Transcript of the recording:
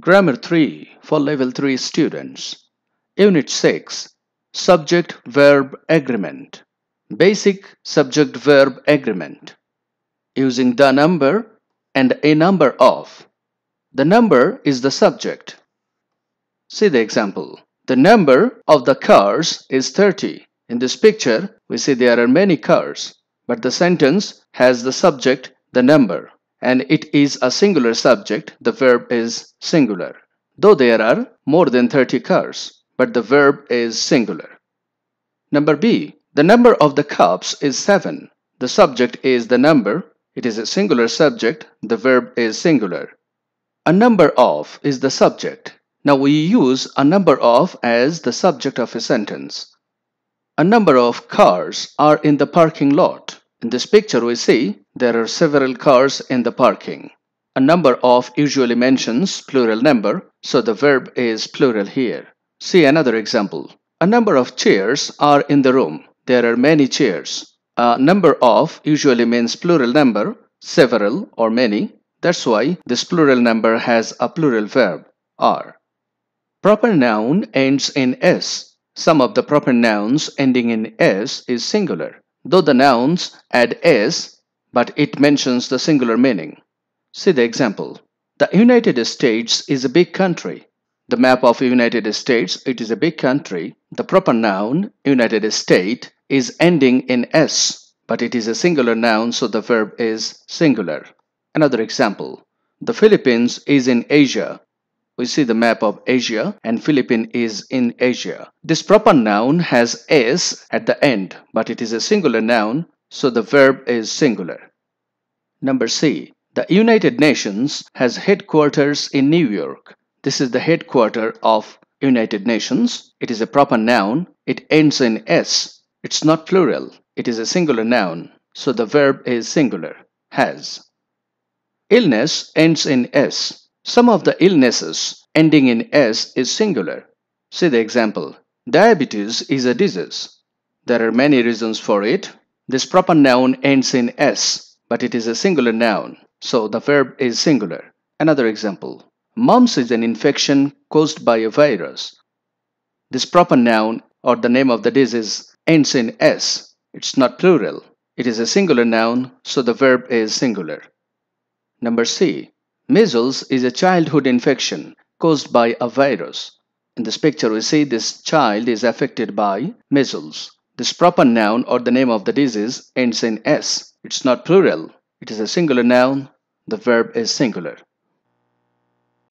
Grammar 3 for Level 3 students. Unit 6 Subject Verb Agreement. Basic Subject Verb Agreement. Using the number and a number of. The number is the subject. See the example. The number of the cars is 30. In this picture, we see there are many cars, but the sentence has the subject, the number and it is a singular subject, the verb is singular. Though there are more than 30 cars, but the verb is singular. Number B. The number of the cups is 7. The subject is the number. It is a singular subject. The verb is singular. A number of is the subject. Now we use a number of as the subject of a sentence. A number of cars are in the parking lot. In this picture we see there are several cars in the parking. A number of usually mentions plural number, so the verb is plural here. See another example. A number of chairs are in the room. There are many chairs. A number of usually means plural number, several or many. That's why this plural number has a plural verb, are. Proper noun ends in s. Some of the proper nouns ending in s is singular though the nouns add s, but it mentions the singular meaning. See the example. The United States is a big country. The map of United States, it is a big country. The proper noun, United State, is ending in s, but it is a singular noun, so the verb is singular. Another example. The Philippines is in Asia we see the map of Asia and Philippine is in Asia. This proper noun has s at the end but it is a singular noun so the verb is singular. Number C. The United Nations has headquarters in New York. This is the headquarters of United Nations. It is a proper noun. It ends in s. It's not plural. It is a singular noun. So the verb is singular. Has. Illness ends in s. Some of the illnesses ending in S is singular. See the example. Diabetes is a disease. There are many reasons for it. This proper noun ends in S, but it is a singular noun, so the verb is singular. Another example. Mumps is an infection caused by a virus. This proper noun or the name of the disease ends in S. It's not plural. It is a singular noun, so the verb is singular. Number C. Measles is a childhood infection caused by a virus. In this picture we see this child is affected by measles. This proper noun or the name of the disease ends in s. It's not plural. It is a singular noun. The verb is singular.